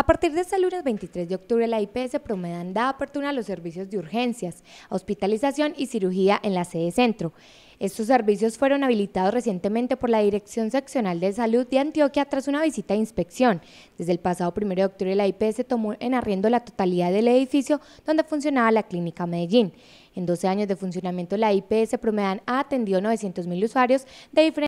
A partir de este lunes 23 de octubre, la IPS Promedan da apertura a los servicios de urgencias, hospitalización y cirugía en la sede centro. Estos servicios fueron habilitados recientemente por la Dirección Seccional de Salud de Antioquia tras una visita de inspección. Desde el pasado 1 de octubre, la IPS tomó en arriendo la totalidad del edificio donde funcionaba la Clínica Medellín. En 12 años de funcionamiento, la IPS Promedan ha atendido 900.000 usuarios de diferentes